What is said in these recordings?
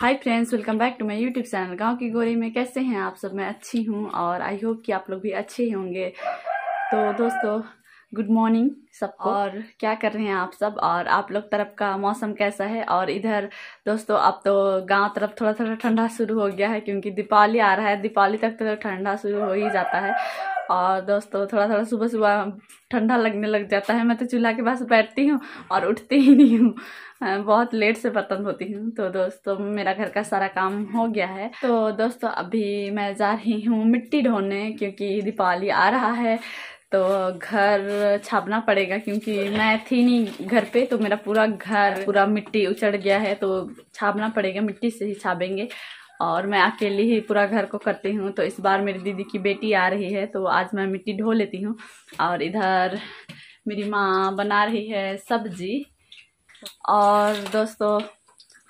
Hi friends welcome back to my YouTube channel गांव की गोरी में कैसे हैं आप सब मैं अच्छी हूं और आई होप कि आप लोग भी अच्छे ही होंगे तो दोस्तों गुड मॉर्निंग सबको oh. और क्या कर रहे हैं आप सब और आप लोग तरफ का मौसम कैसा है और इधर दोस्तों अब तो गांव तरफ थोड़ा थोड़ा ठंडा शुरू हो गया है क्योंकि दीपावली आ रहा है दीपावली तक तो ठंडा शुरू हो ही जाता है और दोस्तों थोड़ा थोड़ा सुबह सुबह ठंडा लगने लग जाता है मैं तो चूल्हा के पास बैठती हूँ और उठती ही नहीं हूँ बहुत लेट से बर्तन होती हूँ तो दोस्तों मेरा घर का सारा काम हो गया है तो दोस्तों अभी मैं जा रही हूँ मिट्टी ढोने क्योंकि दीपावली आ रहा है तो घर छापना पड़ेगा क्योंकि मैं थी नहीं घर पे तो मेरा पूरा घर पूरा मिट्टी उचड़ गया है तो छापना पड़ेगा मिट्टी से ही छापेंगे और मैं अकेली ही पूरा घर को करती हूँ तो इस बार मेरी दीदी की बेटी आ रही है तो आज मैं मिट्टी ढो लेती हूँ और इधर मेरी माँ बना रही है सब्जी और दोस्तों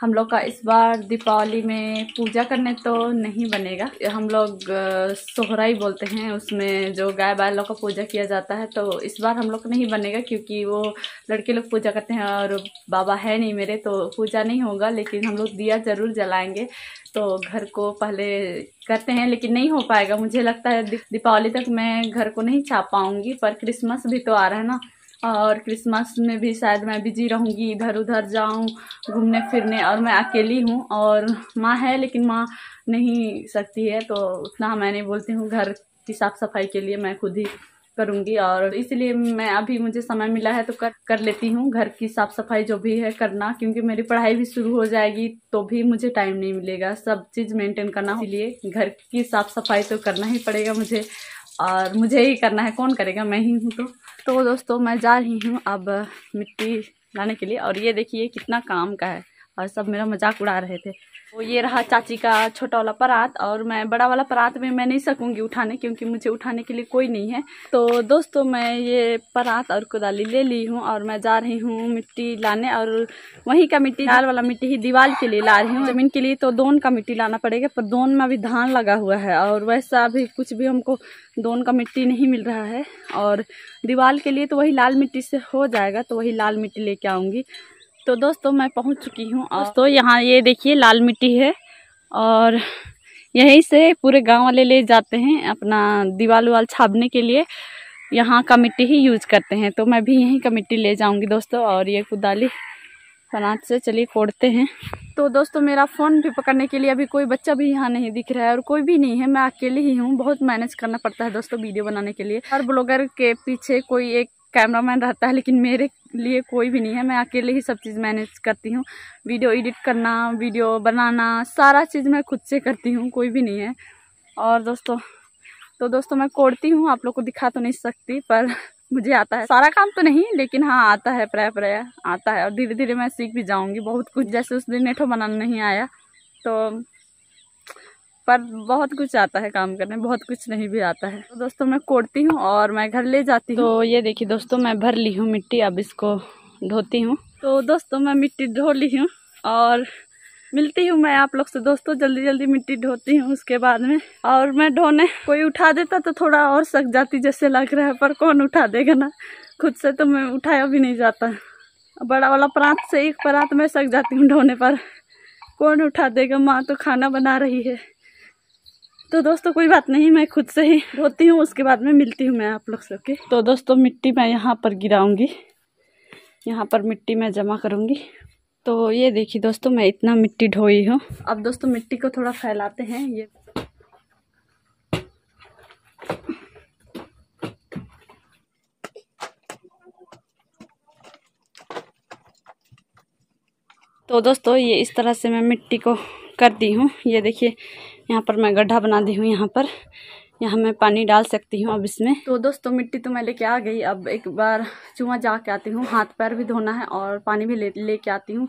हम लोग का इस बार दीपावली में पूजा करने तो नहीं बनेगा हम लोग सोहराई बोलते हैं उसमें जो गाय बैलों का पूजा किया जाता है तो इस बार हम लोग नहीं बनेगा क्योंकि वो लड़के लोग पूजा करते हैं और बाबा है नहीं मेरे तो पूजा नहीं होगा लेकिन हम लोग दिया ज़रूर जलाएंगे तो घर को पहले करते हैं लेकिन नहीं हो पाएगा मुझे लगता है दीपावली तक मैं घर को नहीं छा पाऊँगी पर क्रिसमस भी तो आ रहा है ना और क्रिसमस में भी शायद मैं बिजी रहूँगी इधर उधर जाऊँ घूमने फिरने और मैं अकेली हूँ और माँ है लेकिन माँ नहीं सकती है तो उतना मैं नहीं बोलती हूँ घर की साफ़ सफाई के लिए मैं खुद ही करूँगी और इसलिए मैं अभी मुझे समय मिला है तो कर कर लेती हूँ घर की साफ़ सफाई जो भी है करना क्योंकि मेरी पढ़ाई भी शुरू हो जाएगी तो भी मुझे टाइम नहीं मिलेगा सब चीज़ मेंटेन करना इसलिए घर की साफ़ सफाई तो करना ही पड़ेगा मुझे और मुझे ही करना है कौन करेगा मैं ही हूँ तो तो दोस्तों मैं जा रही हूँ अब मिट्टी लाने के लिए और ये देखिए कितना काम का है और सब मेरा मजाक उड़ा रहे थे वो ये रहा चाची का छोटा वाला परात और मैं बड़ा वाला परात में मैं नहीं सकूंगी उठाने क्योंकि मुझे उठाने के लिए कोई नहीं है तो दोस्तों मैं ये परात और कुदाली ले ली हूँ और मैं जा रही हूँ मिट्टी लाने और वहीं का मिट्टी लाल वाला मिट्टी ही दीवार के लिए ला रही हूँ जमीन के लिए तो दोन का मिट्टी लाना पड़ेगा पर दोन में अभी धान लगा हुआ है और वैसा अभी कुछ भी हमको दोन का मिट्टी नहीं मिल रहा है और दीवार के लिए तो वही लाल मिट्टी से हो जाएगा तो वही लाल मिट्टी लेके आऊँगी तो दोस्तों मैं पहुंच चुकी हूं हाँ। दोस्तों यहाँ ये देखिए लाल मिट्टी है और यहीं से पूरे गांव वाले ले जाते हैं अपना दीवार उवाल छापने के लिए यहाँ का मिट्टी ही यूज करते हैं तो मैं भी यहीं का मिट्टी ले जाऊंगी दोस्तों और ये कुदाली फनाट से चलिए कोड़ते हैं तो दोस्तों मेरा फ़ोन भी पकड़ने के लिए अभी कोई बच्चा भी यहाँ नहीं दिख रहा है और कोई भी नहीं है मैं अकेले ही हूँ बहुत मैनेज करना पड़ता है दोस्तों वीडियो बनाने के लिए हर ब्लॉगर के पीछे कोई एक कैमरामैन रहता है लेकिन मेरे लिए कोई भी नहीं है मैं अकेले ही सब चीज़ मैनेज करती हूँ वीडियो एडिट करना वीडियो बनाना सारा चीज़ मैं खुद से करती हूँ कोई भी नहीं है और दोस्तों तो दोस्तों मैं कोड़ती हूँ आप लोग को दिखा तो नहीं सकती पर मुझे आता है सारा काम तो नहीं लेकिन हाँ आता है प्राय प्राय आता है और धीरे धीरे मैं सीख भी जाऊँगी बहुत कुछ जैसे उस दिन नेठो बनाना नहीं आया तो पर बहुत कुछ आता है काम करने बहुत कुछ नहीं भी आता है तो दोस्तों मैं कोड़ती हूँ और मैं घर ले जाती हूँ तो ये देखिए दोस्तों मैं भर ली हूँ मिट्टी अब इसको ढोती हूँ तो दोस्तों मैं मिट्टी ढो ली हूँ और मिलती हूँ मैं आप लोग से दोस्तों जल्दी जल्दी मिट्टी ढोती हूँ उसके बाद में और मैं ढोने कोई उठा देता तो थोड़ा और सक जाती जैसे लग रहा है पर कौन उठा देगा ना खुद से तो मैं उठाया भी नहीं जाता बड़ा वाला परात से एक परात मैं सक जाती हूँ ढोने पर कौन उठा देगा माँ तो खाना बना रही है तो दोस्तों कोई बात नहीं मैं खुद से ही धोती हूँ उसके बाद में मिलती हूँ मैं आप लोग ओके तो दोस्तों मिट्टी मैं यहाँ पर गिराऊंगी यहाँ पर मिट्टी मैं जमा करूँगी तो ये देखिए दोस्तों मैं इतना मिट्टी ढोई हूँ अब दोस्तों मिट्टी को थोड़ा फैलाते हैं ये तो दोस्तों ये इस तरह से मैं मिट्टी को कर दी हूँ ये देखिए यहाँ पर मैं गड्ढा बना दी हूँ यहाँ पर यहाँ मैं पानी डाल सकती हूँ अब इसमें तो दोस्तों मिट्टी तो मैं लेके आ गई अब एक बार चूँआ जा के आती हूँ हाथ पैर भी धोना है और पानी भी ले लेके आती हूँ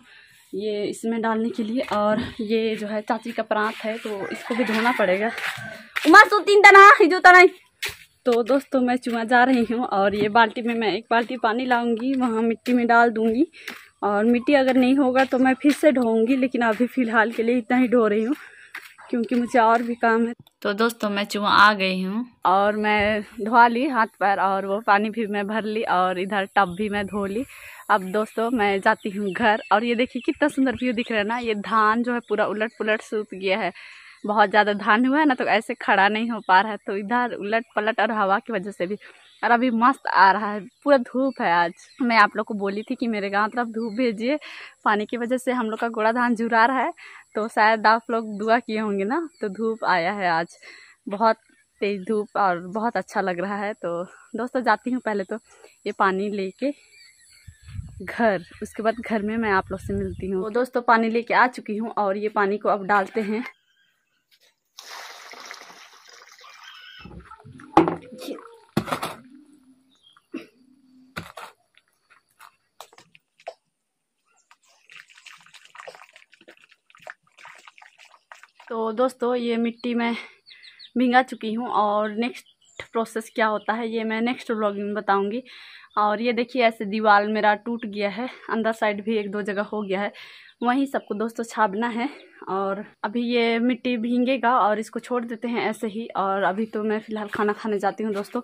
ये इसमें डालने के लिए और ये जो है चाची का प्रांत है तो इसको भी धोना पड़ेगा उमा सो तीन तना जो तना तो दोस्तों मैं चूँआ जा रही हूँ और ये बाल्टी में मैं एक बाल्टी पानी लाऊंगी वहाँ मिट्टी में डाल दूंगी और मिट्टी अगर नहीं होगा तो मैं फिर से ढोंगी लेकिन अभी फ़िलहाल के लिए इतना ही ढो रही हूँ क्योंकि मुझे और भी काम है तो दोस्तों मैं चुहा आ गई हूँ और मैं धोआ ली हाथ पैर और वो पानी भी मैं भर ली और इधर टब भी मैं धो ली अब दोस्तों मैं जाती हूँ घर और ये देखिए कितना सुंदर व्यू दिख रहा है ना ये धान जो है पूरा उलट पुलट सूख गया है बहुत ज़्यादा धान हुआ है ना तो ऐसे खड़ा नहीं हो पा रहा है तो इधर उलट पलट और हवा की वजह से भी और अभी मस्त आ रहा है पूरा धूप है आज मैं आप लोग को बोली थी कि मेरे गांव तरफ धूप भेजिए पानी की वजह से हम लोग का गोड़ा धान झुरा रहा है तो शायद आप लोग दुआ किए होंगे ना तो धूप आया है आज बहुत तेज़ धूप और बहुत अच्छा लग रहा है तो दोस्तों जाती हूँ पहले तो ये पानी लेके घर उसके बाद घर में मैं आप लोग से मिलती हूँ तो दोस्तों पानी लेके आ चुकी हूँ और ये पानी को अब डालते हैं तो दोस्तों ये मिट्टी मैं भिंगा चुकी हूँ और नेक्स्ट प्रोसेस क्या होता है ये मैं नेक्स्ट ब्लॉग में बताऊँगी और ये देखिए ऐसे दीवार मेरा टूट गया है अंदर साइड भी एक दो जगह हो गया है वहीं सबको दोस्तों छापना है और अभी ये मिट्टी भींगेगा और इसको छोड़ देते हैं ऐसे ही और अभी तो मैं फ़िलहाल खाना खाने जाती हूँ दोस्तों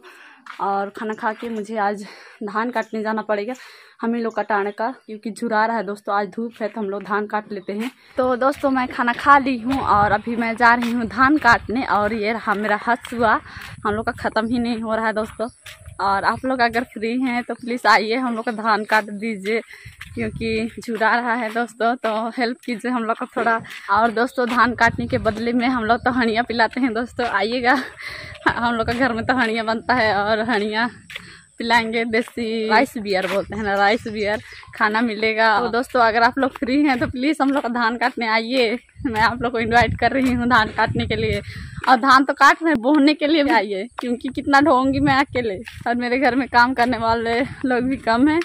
और खाना खा के मुझे आज धान काटने जाना पड़ेगा हम ही लोग कटाने का क्योंकि झुरा रहा है दोस्तों आज धूप है तो हम लोग धान काट लेते हैं तो दोस्तों मैं खाना खा ली हूँ और अभी मैं जा रही हूँ धान काटने और ये रहा मेरा हंसुआ हम लोग का ख़त्म ही नहीं हो रहा है दोस्तों और आप लोग अगर फ्री हैं तो प्लीज़ आइए हम लोग का धान काट दीजिए क्योंकि झुरा रहा है दोस्तों तो हेल्प कीजिए हम लोग का थोड़ा और दोस्तों धान काटने के बदले में हम लोग तो हनिया पिलाते हैं दोस्तों आइएगा हम लोग का घर में तो हनिया बनता है और हनिया पिलाएंगे देसी राइस बियर बोलते हैं ना राइस बियर खाना मिलेगा तो दोस्तों अगर आप लोग फ्री हैं तो प्लीज़ हम लोग का धान काटने आइए मैं आप लोग को इनवाइट कर रही हूँ धान काटने के लिए और धान तो काट रहे बोहने के लिए भी आइए क्योंकि कितना ढोंगी मैं अकेले और मेरे घर में काम करने वाले लोग भी कम हैं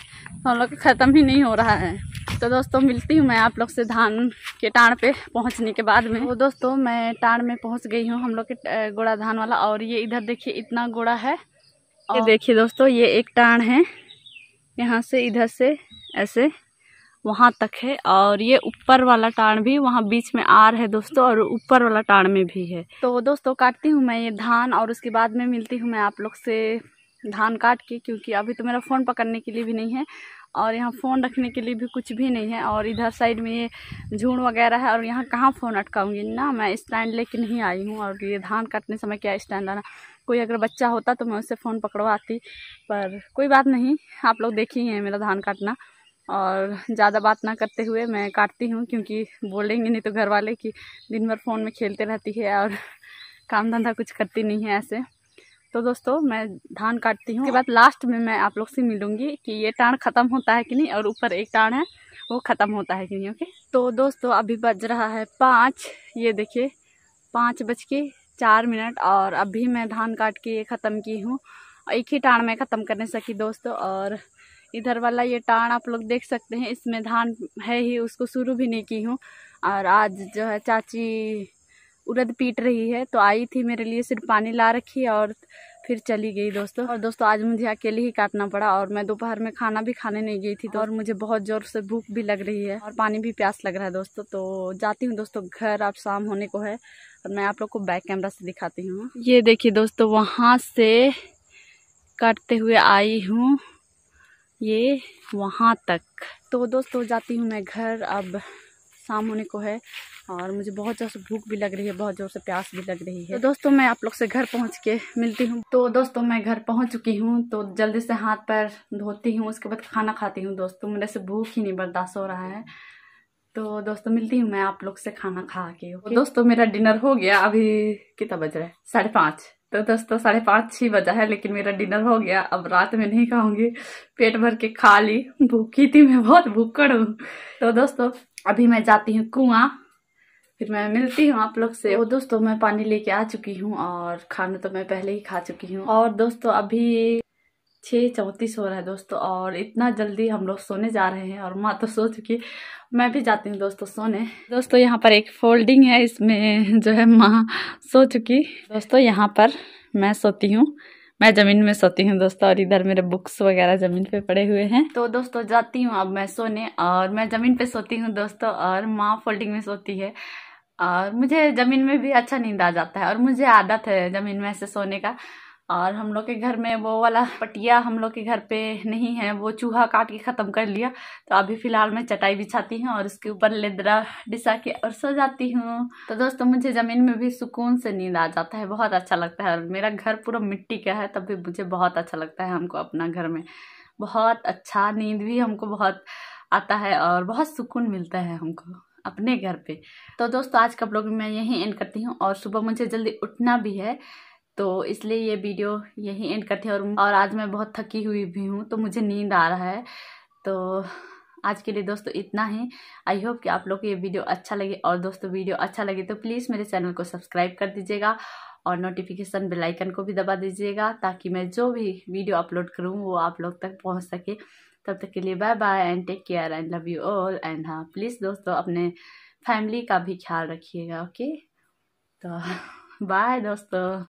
हम लोग ख़त्म ही नहीं हो रहा है तो दोस्तों मिलती हूँ मैं आप लोग से धान के टाण पे पहुँचने के बाद में तो दोस्तों मैं टाण में पहुँच गई हूँ हम लोग के गोड़ा धान वाला और ये इधर देखिए इतना गोड़ा है ये देखिए दोस्तों ये एक टाण है यहाँ से इधर से ऐसे वहाँ तक है और ये ऊपर वाला टाण भी वहाँ बीच में आ रहा है दोस्तों और ऊपर वाला टाण में भी है तो दोस्तों काटती हूँ मैं ये धान और उसके बाद में मिलती हूँ मैं आप लोग से धान काट के क्योंकि अभी तो मेरा फ़ोन पकड़ने के लिए भी नहीं है और यहाँ फ़ोन रखने के लिए भी कुछ भी नहीं है और इधर साइड में ये झूड़ वगैरह है और यहाँ कहाँ फ़ोन अटकाऊंगी ना मैं स्टैंड लेके नहीं आई हूँ और ये धान काटने समय क्या स्टैंड आना कोई अगर बच्चा होता तो मैं उससे फ़ोन पकड़वाती पर कोई बात नहीं आप लोग देखे ही हैं मेरा धान काटना और ज़्यादा बात ना करते हुए मैं काटती हूँ क्योंकि बोलेंगे नहीं तो घर वाले कि दिन भर फ़ोन में खेलते रहती है और काम धंधा कुछ करती नहीं है ऐसे तो दोस्तों मैं धान काटती हूँ हाँ। उसके बाद लास्ट में मैं आप लोग से मिलूंगी कि ये टाण ख़त्म होता है कि नहीं और ऊपर एक टाण है वो ख़त्म होता है कि नहीं ओके तो दोस्तों अभी बज रहा है पाँच ये देखिए पाँच बज के चार मिनट और अभी मैं धान काट के ये ख़त्म की हूँ एक ही टाण में ख़त्म करने सकी दोस्तों और इधर वाला ये टाण आप लोग देख सकते हैं इसमें धान है ही उसको शुरू भी नहीं की हूँ और आज जो है चाची उड़द पीट रही है तो आई थी मेरे लिए सिर्फ पानी ला रखी और फिर चली गई दोस्तों और दोस्तों आज मुझे अकेले ही काटना पड़ा और मैं दोपहर में खाना भी खाने नहीं गई थी तो और मुझे बहुत ज़ोर से भूख भी लग रही है और पानी भी प्यास लग रहा है दोस्तों तो जाती हूँ दोस्तों घर अब शाम होने को है और मैं आप लोग को बैक कैमरा से दिखाती हूँ ये देखिए दोस्तों वहाँ से काटते हुए आई हूँ ये वहाँ तक तो दोस्तों जाती हूँ मैं घर अब शाम होने को है और मुझे बहुत ज़ोर से भूख भी लग रही है बहुत ज़ोर से प्यास भी लग रही है तो दोस्तों मैं आप लोग से घर पहुंच के मिलती हूँ तो दोस्तों मैं घर पहुंच चुकी हूँ तो जल्दी से हाथ पैर धोती हूँ उसके बाद खाना खाती हूँ दोस्तों मेरे से भूख ही नहीं बर्दाश्त हो रहा है तो दोस्तों मिलती हूँ मैं आप लोग से खाना खा के तो दोस्तों मेरा डिनर हो गया अभी कितना बज रहा है साढ़े पाँच तो दोस्तों साढ़े पाँच छः बजा है लेकिन मेरा डिनर हो गया अब रात में नहीं खाऊंगी पेट भर के खा ली भूखी थी मैं बहुत भूखड़ हूँ तो दोस्तों अभी मैं जाती हूँ कुआं फिर मैं मिलती हूँ आप लोग से तो और दोस्तों मैं पानी लेके आ चुकी हूँ और खाना तो मैं पहले ही खा चुकी हूँ और दोस्तों अभी छः चौंतीस हो रहा है दोस्तों और इतना जल्दी हम लोग सोने जा रहे हैं और माँ तो सो चुकी मैं भी जाती हूँ दोस्तों सोने दोस्तों यहाँ पर एक फोल्डिंग है इसमें जो है माँ सो चुकी दोस्तों यहाँ पर मैं सोती हूँ मैं ज़मीन में सोती हूँ दोस्तों और इधर मेरे बुक्स वगैरह ज़मीन पे पड़े हुए हैं तो दोस्तों जाती हूँ अब मैं सोने और मैं ज़मीन पे सोती हूँ दोस्तों और माँ फोल्डिंग में सोती है और मुझे ज़मीन में भी अच्छा नींद आ जाता है और मुझे आदत है ज़मीन में ऐसे सोने का और हम लोग के घर में वो वाला पटिया हम लोग के घर पे नहीं है वो चूहा काट के ख़त्म कर लिया तो अभी फ़िलहाल मैं चटाई बिछाती हूँ और उसके ऊपर लेदरा डिसा के और सो जाती हूँ तो दोस्तों मुझे ज़मीन में भी सुकून से नींद आ जाता है बहुत अच्छा लगता है और मेरा घर पूरा मिट्टी का है तब भी मुझे बहुत अच्छा लगता है हमको अपना घर में बहुत अच्छा नींद भी हमको बहुत आता है और बहुत सुकून मिलता है हमको अपने घर पे तो दोस्तों आज का ब्लॉग मैं यहीं एंड करती हूँ और सुबह मुझे जल्दी उठना भी है तो इसलिए ये वीडियो यहीं एंड करती हूँ और, और आज मैं बहुत थकी हुई भी हूँ तो मुझे नींद आ रहा है तो आज के लिए दोस्तों इतना ही आई होप कि आप लोग को ये वीडियो अच्छा लगे और दोस्तों वीडियो अच्छा लगे तो प्लीज़ मेरे चैनल को सब्सक्राइब कर दीजिएगा और नोटिफिकेशन बेल आइकन को भी दबा दीजिएगा ताकि मैं जो भी वीडियो अपलोड करूँ वो आप लोग तक पहुँच सके तब तक के लिए bye bye and take care and love you all and हाँ प्लीज़ दोस्तों अपने फैमिली का भी ख्याल रखिएगा ओके तो बाय दोस्तों